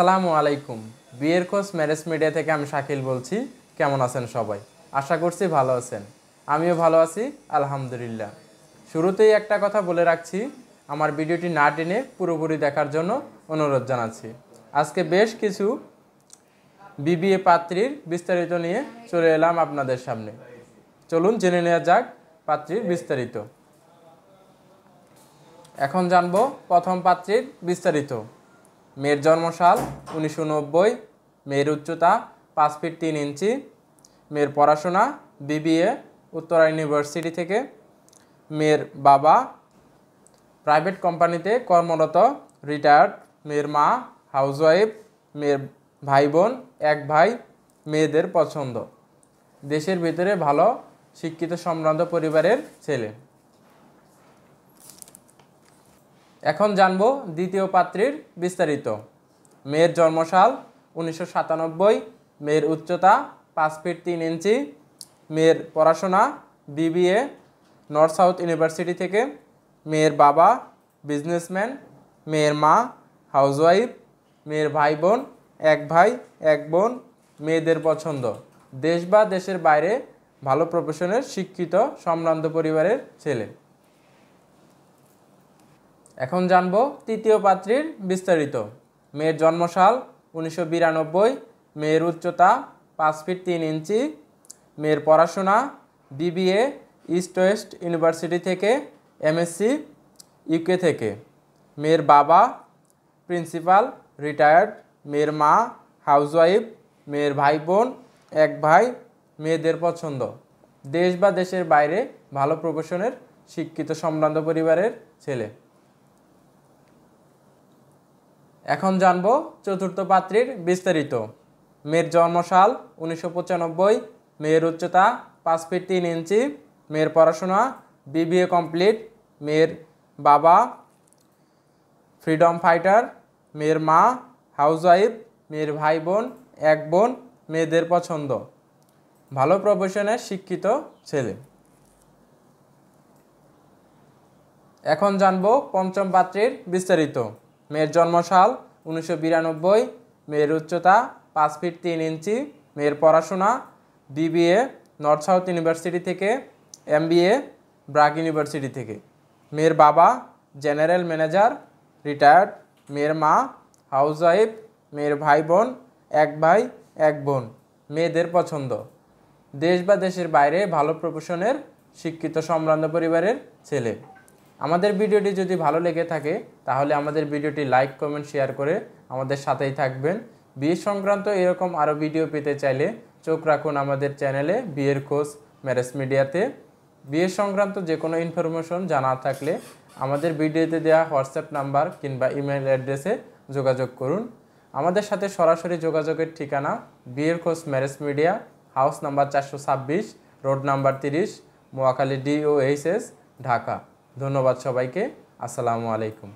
আসসালামু আলাইকুম বিয়ের খোঁজ ম্যারেজ মিডিয়া থেকে আমি শাকিল বলছি কেমন আছেন সবাই আশা করছি ভালো আছেন আমিও ভালো আছি আলহামদুলিল্লাহ শুরুতেই একটা কথা বলে রাখছি আমার ভিডিওটি না টেনে পুরোপুরি দেখার জন্য অনুরোধ জানাচ্ছি আজকে বেশ কিছু বিবিএ পাত্রীর বিস্তারিত নিয়ে চলে এলাম আপনাদের সামনে চলুন জেনে নেওয়া যাক পাত্রীর বিস্তারিত এখন জানবো প্রথম পাত্রীর বিস্তারিত মেয়ের জন্মসাল উনিশশো নব্বই মেয়ের উচ্চতা পাঁচ ফিট তিন ইঞ্চি মেয়ের পড়াশোনা বিবিএ উত্তরা ইউনিভার্সিটি থেকে মেয়ের বাবা প্রাইভেট কোম্পানিতে কর্মরত রিটায়ার্ড মেয়ের মা হাউসওয়াইফ মেয়ের ভাই বোন এক ভাই মেয়েদের পছন্দ দেশের ভিতরে ভালো শিক্ষিত সম্ভ্রান্ত পরিবারের ছেলে এখন জানব দ্বিতীয় পাত্রীর বিস্তারিত মেয়ের জন্মসাল উনিশশো সাতানব্বই মেয়ের উচ্চতা পাঁচ ফিট তিন ইঞ্চি মেয়ের পড়াশোনা বিবিএ নর্থ সাউথ ইউনিভার্সিটি থেকে মেয়ের বাবা বিজনেসম্যান মেয়ের মা হাউসওয়াইফ মেয়ের ভাই বোন এক ভাই এক বোন মেয়েদের পছন্দ দেশ বা দেশের বাইরে ভালো প্রফেশনের শিক্ষিত সম্ভ্রান্ত পরিবারের ছেলে এখন জানব তৃতীয় পাত্রীর বিস্তারিত মেয়ের জন্মসাল উনিশশো বিরানব্বই মেয়ের উচ্চতা পাঁচ ফিট তিন ইঞ্চি মেয়ের পড়াশোনা বিবিএ ইস্ট ওয়েস্ট ইউনিভার্সিটি থেকে এমএসসি ইউকে থেকে মেয়ের বাবা প্রিন্সিপাল রিটায়ার্ড মেয়ের মা হাউসওয়াইফ মেয়ের ভাই বোন এক ভাই মেয়েদের পছন্দ দেশ বা দেশের বাইরে ভালো প্রফেশনের শিক্ষিত সম্ভ্রান্ত পরিবারের ছেলে এখন জানব চতুর্থ পাত্রীর বিস্তারিত মেয়ের জন্মসাল উনিশশো পঁচানব্বই মেয়ের উচ্চতা পাঁচ ফিট তিন ইঞ্চি মেয়ের পড়াশোনা বিবিএ কমপ্লিট মেয়ের বাবা ফ্রিডম ফাইটার মেয়ের মা হাউসওয়াইফ মেয়ের ভাই বোন এক বোন মেয়েদের পছন্দ ভালো প্রফেশনে শিক্ষিত ছেলে এখন জানব পঞ্চম পাত্রীর বিস্তারিত মেয়ের জন্মসাল উনিশশো বিরানব্বই মেয়ের উচ্চতা পাঁচ ফিট তিন ইঞ্চি মেয়ের পড়াশোনা বিবিএ নর্থ সাউথ ইউনিভার্সিটি থেকে এমবিএ ব্রাক ইউনিভার্সিটি থেকে মেয়ের বাবা জেনারেল ম্যানেজার রিটায়ার্ড মেয়ের মা হাউসওয়াইফ মেয়ের ভাই বোন এক ভাই এক বোন মেয়েদের পছন্দ দেশ বা দেশের বাইরে ভালো প্রফেশনের শিক্ষিত সম্ভ্রান্ত পরিবারের ছেলে আমাদের ভিডিওটি যদি ভালো লেগে থাকে তাহলে আমাদের ভিডিওটি লাইক কমেন্ট শেয়ার করে আমাদের সাথেই থাকবেন বিয়ে সংক্রান্ত এরকম আরও ভিডিও পেতে চাইলে চোখ রাখুন আমাদের চ্যানেলে বিয়ের খোঁজ ম্যারেজ মিডিয়াতে বিয়ে সংক্রান্ত যে কোনো ইনফরমেশন জানা থাকলে আমাদের ভিডিওতে দেওয়া হোয়াটসঅ্যাপ নাম্বার কিংবা ইমেল অ্যাড্রেসে যোগাযোগ করুন আমাদের সাথে সরাসরি যোগাযোগের ঠিকানা বিয়ের খোঁজ ম্যারেজ মিডিয়া হাউস নাম্বার চারশো ছাব্বিশ রোড নাম্বার তিরিশ মোয়াখালী ডিওএইচএস ঢাকা ধন্যবাদ সবাইকে আসসালামু আলাইকুম